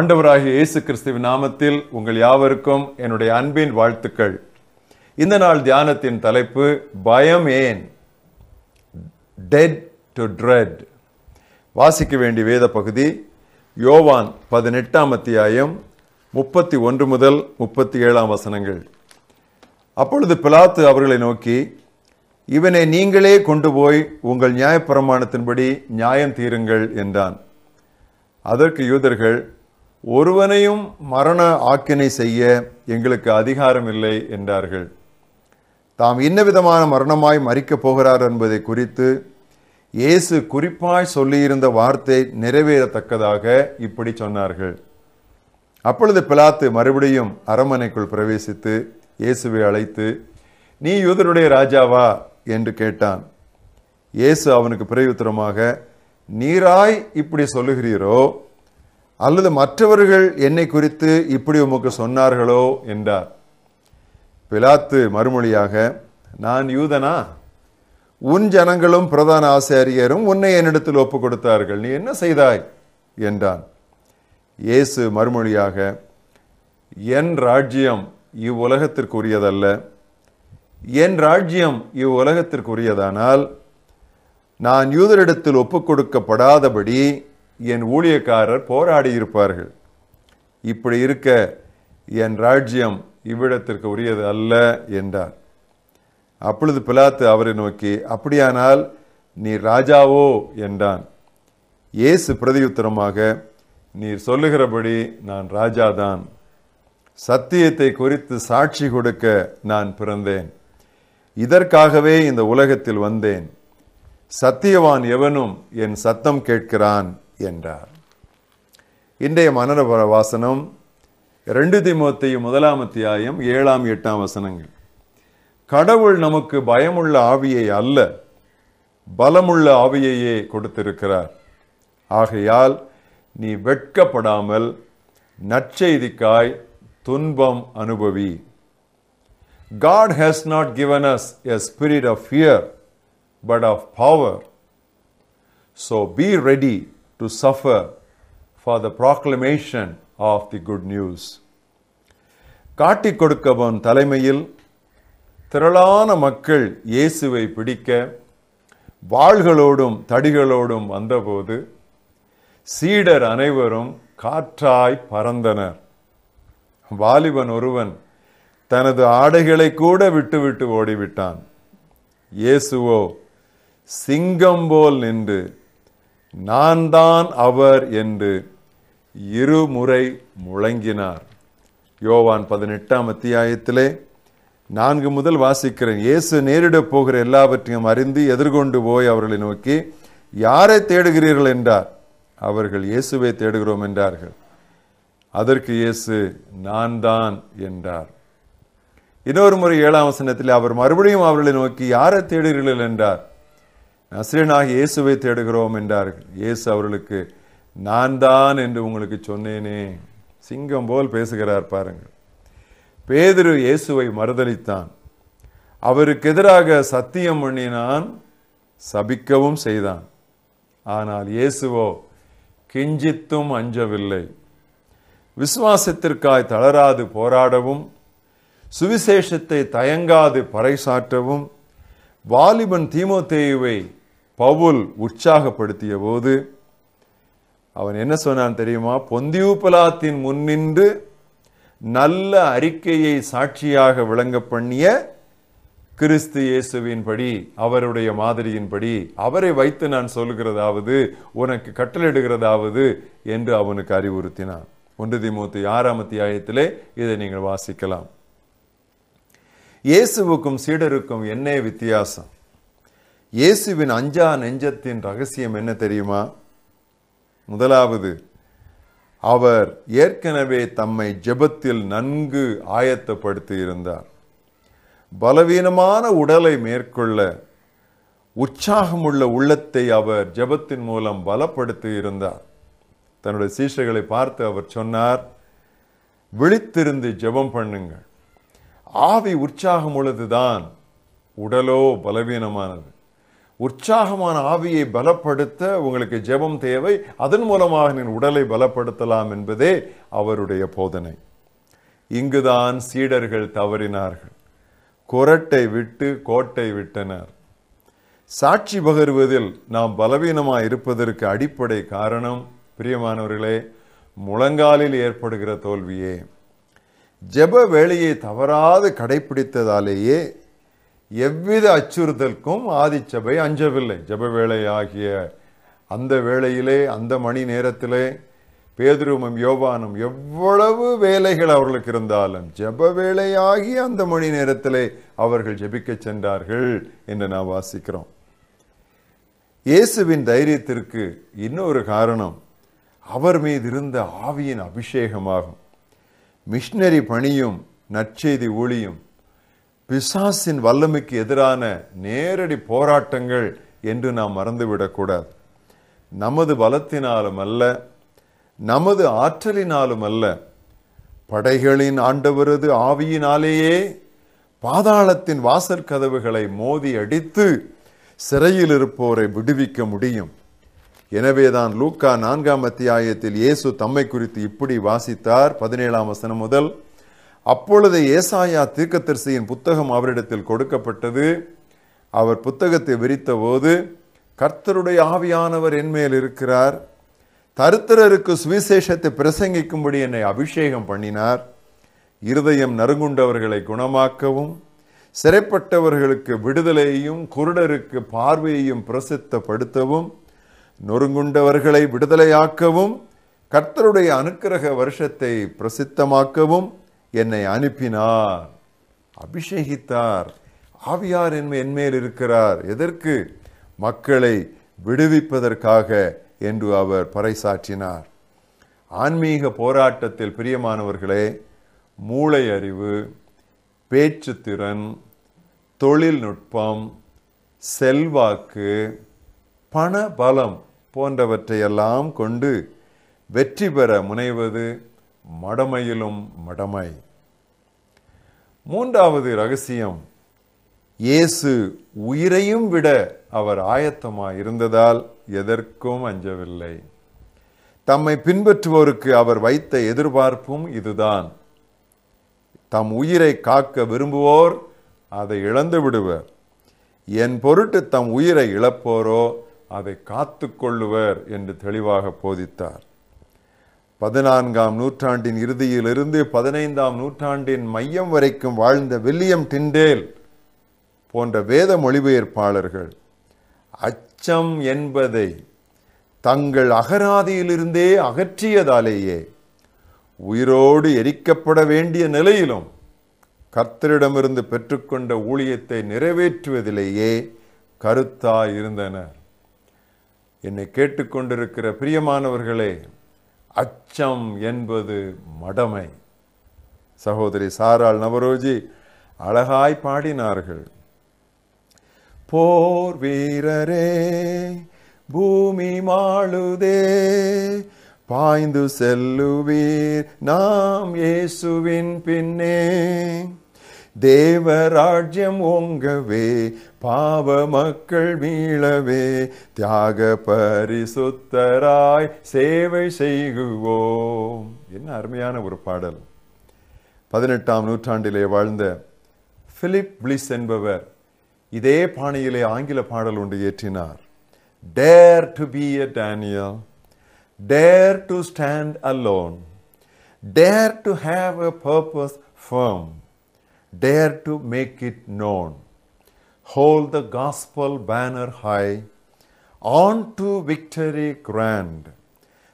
ஆண்டவராகிய இயேசு கிறிஸ்துவின் நாமத்தில் உங்கள் யாவருக்கும் என்னுடைய அன்பின் வாழ்த்துக்கள் இந்த நாள் தியானத்தின் தலைப்பு பயம் ஏன் டெட் டு ட்ரெட் வாசிக்க வேண்டிய வேத பகுதி யோவான் பதினெட்டாம் அத்தியாயம் முப்பத்தி ஒன்று முதல் முப்பத்தி ஏழாம் வசனங்கள் அப்பொழுது பிலாத்து அவர்களை நோக்கி இவனை நீங்களே கொண்டு போய் உங்கள் நியாயப்பிரமாணத்தின்படி நியாயம் தீருங்கள் என்றான் அதற்கு யூதர்கள் ஒருவனையும் மரண ஆக்கினை செய்ய எங்களுக்கு அதிகாரம் இல்லை என்றார்கள் தாம் இன்ன விதமான மரணமாய் மறிக்கப் போகிறார் என்பதை குறித்து இயேசு குறிப்பாய் சொல்லியிருந்த வார்த்தை நிறைவேறத்தக்கதாக இப்படி சொன்னார்கள் அப்பொழுது பிலாத்து மறுபடியும் அரண்மனைக்குள் பிரவேசித்து இயேசுவை அழைத்து நீ யூதனுடைய ராஜாவா என்று கேட்டான் இயேசு அவனுக்கு பிரயுத்தரமாக நீராய் இப்படி சொல்லுகிறீரோ அல்லது மற்றவர்கள் என்னை குறித்து இப்படி உமக்கு சொன்னார்களோ என்றார் பிலாத்து மறுமொழியாக நான் யூதனா உன் ஜனங்களும் பிரதான ஆசாரியரும் உன்னை என்னிடத்தில் ஒப்புக் கொடுத்தார்கள் நீ என்ன செய்தாய் என்றான் இயேசு மறுமொழியாக என் ராஜ்யம் இவ்வுலகத்திற்குரியதல்ல என் ராஜ்யம் இவ்வுலகத்திற்குரியதானால் நான் யூதரிடத்தில் ஒப்புக் கொடுக்கப்படாதபடி என் ஊழியக்காரர் போராடி இருப்பார்கள் இப்படி இருக்க என் ராஜ்யம் இவ்விடத்திற்கு உரியது அல்ல என்றார் அப்பொழுது பிலாத்து அவரை நோக்கி அப்படியானால் நீ ராஜாவோ என்றான் இயேசு பிரதியுத்தரமாக நீர் சொல்லுகிறபடி நான் ராஜாதான் சத்தியத்தை குறித்து சாட்சி கொடுக்க நான் பிறந்தேன் இதற்காகவே இந்த உலகத்தில் வந்தேன் சத்தியவான் எவனும் என் சத்தம் கேட்கிறான் என்றார் இன்றைய மனரபர வாசனம் ரெண்டு திமுத்தையும் முதலாம் அத்தியாயம் ஏழாம் எட்டாம் வசனங்கள் கடவுள் நமக்கு பயமுள்ள ஆவியை அல்ல பலமுள்ள ஆவியையே கொடுத்திருக்கிறார் ஆகையால் நீ வெட்கப்படாமல் நற்செய்திக்காய் துன்பம் அனுபவி God has not given us a spirit of fear, but of power. So be ready to suffer for the proclamation of the good news. காட்டி கொடுக்கவன் தலைமையில் திரளான மக்கள் இயேசுவை பிடிக்க வாள்களோடும் தடிகளோடும் வந்தபோது சீடர் அனைவரும் காற்றாய் பறந்தனர் வாலிபன் ஒருவன் தனது ஆடைகளை கூட விட்டுவிட்டு ஓடிவிட்டான் இயேசுவோ சிங்கம் போல் நின்று நான் தான் அவர் என்று இருமுறை முழங்கினார் யோவான் பதினெட்டாம் அத்தியாயத்திலே நான்கு முதல் வாசிக்கிறேன் இயேசு நேரிடப் போகிற எல்லாவற்றையும் அறிந்து எதிர்கொண்டு போய் அவர்களை நோக்கி யாரை தேடுகிறீர்கள் என்றார் அவர்கள் இயேசுவை தேடுகிறோம் என்றார்கள் அதற்கு இயேசு நான் தான் என்றார் இன்னொரு முறை ஏழாம் வசனத்தில் அவர் மறுபடியும் அவர்களை நோக்கி யாரை தேடுகிறீர்கள் என்றார் நசிரியனாகி இயேசுவை தேடுகிறோம் என்றார்கள் இயேசு அவர்களுக்கு நான் தான் என்று உங்களுக்கு சொன்னேனே சிங்கம் போல் பேசுகிறார் பாருங்கள் பேதிரு இயேசுவை மறுதளித்தான் அவருக்கு எதிராக சத்தியம் பண்ணினான் சபிக்கவும் செய்தான் ஆனால் இயேசுவோ கிஞ்சித்தும் அஞ்சவில்லை விசுவாசத்திற்காய் தளராது போராடவும் சுவிசேஷத்தை தயங்காது பறைசாற்றவும் வாலிபன் தேயுவை பவுல் உற்சாகப்படுத்திய போது அவன் என்ன சொன்னான் தெரியுமா பொந்தியூபலாத்தின் முன்னின்று நல்ல அறிக்கையை சாட்சியாக விளங்க பண்ணிய கிறிஸ்து இயேசுவின்படி அவருடைய மாதிரியின்படி அவரை வைத்து நான் சொல்கிறதாவது உனக்கு கட்டளிடுகிறதாவது என்று அவனுக்கு அறிவுறுத்தினான் ஒன்று திமுத்து ஆறாம் அத்தியாயத்திலே இதை நீங்கள் வாசிக்கலாம் இயேசுவுக்கும் சீடருக்கும் என்ன வித்தியாசம் இயேசுவின் அஞ்சா நெஞ்சத்தின் ரகசியம் என்ன தெரியுமா முதலாவது அவர் ஏற்கனவே தம்மை ஜெபத்தில் நன்கு ஆயத்தப்படுத்தி இருந்தார் பலவீனமான உடலை மேற்கொள்ள உற்சாகமுள்ள உள்ளத்தை அவர் ஜெபத்தின் மூலம் பலப்படுத்தி இருந்தார் தன்னுடைய சீஷர்களை பார்த்து அவர் சொன்னார் விழித்திருந்து ஜெபம் பண்ணுங்கள் ஆவி உற்சாகம் உள்ளதுதான் உடலோ பலவீனமானது உற்சாகமான ஆவியை பலப்படுத்த உங்களுக்கு ஜெபம் தேவை அதன் மூலமாக நீங்கள் உடலை பலப்படுத்தலாம் என்பதே அவருடைய போதனை இங்குதான் சீடர்கள் தவறினார்கள் குரட்டை விட்டு கோட்டை விட்டனர் சாட்சி பகிர்வதில் நாம் பலவீனமாக இருப்பதற்கு அடிப்படை காரணம் பிரியமானவர்களே முழங்காலில் ஏற்படுகிற தோல்வியே ஜெப வேலையை தவறாது கடைபிடித்ததாலேயே எவ்வித அச்சுறுத்தலுக்கும் ஆதிச்சபை அஞ்சவில்லை ஜப வேலை ஆகிய அந்த வேளையிலே அந்த மணி நேரத்திலே பேதுருமம் யோபானும் எவ்வளவு வேலைகள் அவர்களுக்கு இருந்தாலும் ஜப வேலையாகி அந்த மணி நேரத்திலே அவர்கள் ஜபிக்க சென்றார்கள் என்று நாம் வாசிக்கிறோம் இயேசுவின் தைரியத்திற்கு இன்னொரு காரணம் அவர் மீது இருந்த ஆவியின் அபிஷேகமாகும் மிஷினரி பணியும் நற்செய்தி ஒளியும் பிசாசின் வல்லமைக்கு எதிரான நேரடி போராட்டங்கள் என்று நாம் மறந்துவிடக்கூடாது நமது பலத்தினாலும் அல்ல நமது ஆற்றலினாலும் அல்ல படைகளின் ஆண்டவரது ஆவியினாலேயே பாதாளத்தின் வாசல் கதவுகளை மோதி அடித்து சிறையில் இருப்போரை விடுவிக்க முடியும் எனவேதான் லூக்கா நான்காம் அத்தியாயத்தில் இயேசு தம்மை குறித்து இப்படி வாசித்தார் பதினேழாம் வசனம் முதல் அப்பொழுது ஏசாயா தீர்க்கத்தரிசியின் புத்தகம் அவரிடத்தில் கொடுக்கப்பட்டது அவர் புத்தகத்தை விரித்த போது கர்த்தருடைய ஆவியானவர் என்மேல் இருக்கிறார் தருத்திரருக்கு சுவிசேஷத்தை பிரசங்கிக்கும்படி என்னை அபிஷேகம் பண்ணினார் இருதயம் நறுங்குண்டவர்களை குணமாக்கவும் சிறைப்பட்டவர்களுக்கு விடுதலையையும் குருடருக்கு பார்வையையும் பிரசித்தப்படுத்தவும் நொறுங்குண்டவர்களை விடுதலையாக்கவும் கர்த்தருடைய அனுக்கிரக வருஷத்தை பிரசித்தமாக்கவும் என்னை அனுப்பினார் அபிஷேகித்தார் ஆவியார் என் என்மேல் இருக்கிறார் எதற்கு மக்களை விடுவிப்பதற்காக என்று அவர் பறைசாற்றினார் ஆன்மீக போராட்டத்தில் பிரியமானவர்களே மூளை அறிவு பேச்சுத்திறன் தொழில்நுட்பம் செல்வாக்கு பண பலம் போன்றவற்றையெல்லாம் கொண்டு வெற்றி பெற முனைவது மடமையிலும் மடமை மூன்றாவது ரகசியம் இயேசு உயிரையும் விட அவர் ஆயத்தமாக இருந்ததால் எதற்கும் அஞ்சவில்லை தம்மை பின்பற்றுவோருக்கு அவர் வைத்த எதிர்பார்ப்பும் இதுதான் தம் உயிரை காக்க விரும்புவோர் அதை இழந்து விடுவர் என் பொருட்டு தம் உயிரை இழப்போரோ அதை காத்து கொள்ளுவர் என்று தெளிவாக போதித்தார் பதினான்காம் நூற்றாண்டின் இறுதியிலிருந்து பதினைந்தாம் நூற்றாண்டின் மையம் வரைக்கும் வாழ்ந்த வில்லியம் டிண்டேல் போன்ற வேத மொழிபெயர்ப்பாளர்கள் அச்சம் என்பதை தங்கள் அகராதியிலிருந்தே அகற்றியதாலேயே உயிரோடு எரிக்கப்பட வேண்டிய நிலையிலும் கர்த்தரிடமிருந்து பெற்றுக்கொண்ட ஊழியத்தை நிறைவேற்றுவதிலேயே கருத்தாயிருந்தனர் என்னை கேட்டுக்கொண்டிருக்கிற பிரியமானவர்களே அச்சம் என்பது மடமை சகோதரி சாரால் நவரோஜி அழகாய் பாடினார்கள் போர் வீரரே பூமி மாளுதே பாய்ந்து செல்லுவீர் நாம் இயேசுவின் பின்னே தேவராஜ்யம் ஓங்கவே பாவ மக்கள் மீளவே தியாக பரிசுத்தராய் சேவை செய்குவோம் என்ன அருமையான ஒரு பாடல் பதினெட்டாம் நூற்றாண்டிலே வாழ்ந்த பிலிப் பிளிஸ் என்பவர் இதே பாணியிலே ஆங்கில பாடல் ஒன்று இயற்றினார் dare to be a Daniel dare to stand alone dare to have a purpose firm Dare to make it known. Hold the gospel banner high. On to victory grand.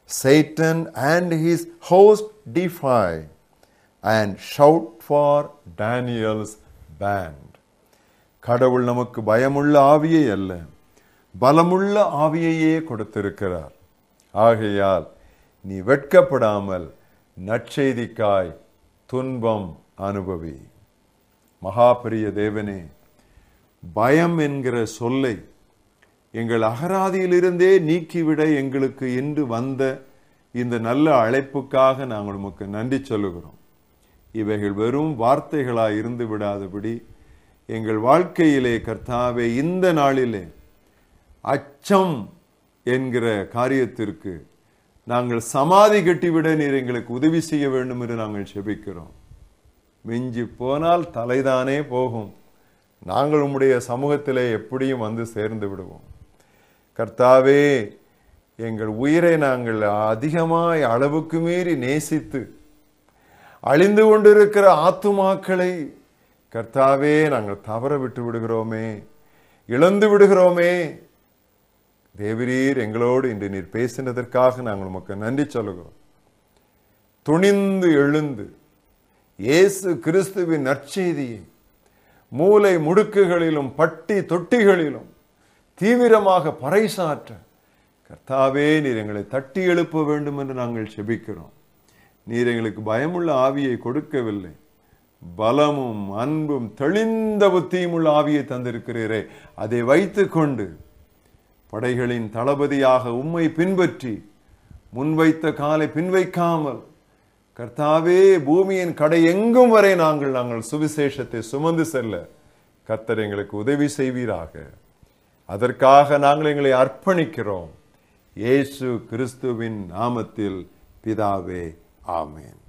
Satan and his host defy and shout for Daniel's band. கடவுள் நமக்கு பயமுள்ள ஆவியை அல்ல பலமுள்ள ஆவியையே கொடுத்திருக்கிறார் ஆகையால் நீ வெட்கப்படாமல் நற்செய்திக்காய் துன்பம் அனுபவி மகா தேவனே பயம் என்கிற சொல்லை எங்கள் அகராதியிலிருந்தே நீக்கிவிட எங்களுக்கு இன்று வந்த இந்த நல்ல அழைப்புக்காக நாங்கள் உமக்கு நன்றி சொல்லுகிறோம் இவைகள் வெறும் வார்த்தைகளாய் இருந்து விடாதபடி எங்கள் வாழ்க்கையிலே கர்த்தாவே இந்த நாளிலே அச்சம் என்கிற காரியத்திற்கு நாங்கள் சமாதி கட்டிவிட நீர் எங்களுக்கு உதவி செய்ய வேண்டும் என்று நாங்கள் செபிக்கிறோம் மிஞ்சி போனால் தலைதானே போகும் நாங்கள் உம்முடைய சமூகத்திலே எப்படியும் வந்து சேர்ந்து விடுவோம் கர்த்தாவே எங்கள் உயிரை நாங்கள் அதிகமாய் அளவுக்கு மீறி நேசித்து அழிந்து கொண்டிருக்கிற ஆத்துமாக்களை கர்த்தாவே நாங்கள் தவற விட்டு விடுகிறோமே இழந்து விடுகிறோமே தேவிரீர் எங்களோடு இன்று நீர் பேசினதற்காக நாங்கள் உமக்கு நன்றி சொல்லுகிறோம் துணிந்து எழுந்து இயேசு கிறிஸ்துவின் நற்செய்தியை மூளை முடுக்குகளிலும் பட்டி தொட்டிகளிலும் தீவிரமாக பறைசாற்ற கர்த்தாவே நீர் எங்களை தட்டி எழுப்ப வேண்டும் என்று நாங்கள் செபிக்கிறோம் நீர் எங்களுக்கு பயமுள்ள ஆவியை கொடுக்கவில்லை பலமும் அன்பும் தெளிந்த புத்தியுமுள்ள ஆவியை தந்திருக்கிறீரே அதை வைத்து கொண்டு படைகளின் தளபதியாக உம்மை பின்பற்றி முன்வைத்த காலை பின்வைக்காமல் கர்த்தாவே பூமியின் கடை எங்கும் வரை நாங்கள் நாங்கள் சுவிசேஷத்தை சுமந்து செல்ல கர்த்தர் எங்களுக்கு உதவி செய்வீராக அதற்காக நாங்கள் எங்களை அர்ப்பணிக்கிறோம் இயேசு கிறிஸ்துவின் நாமத்தில் பிதாவே ஆமேன்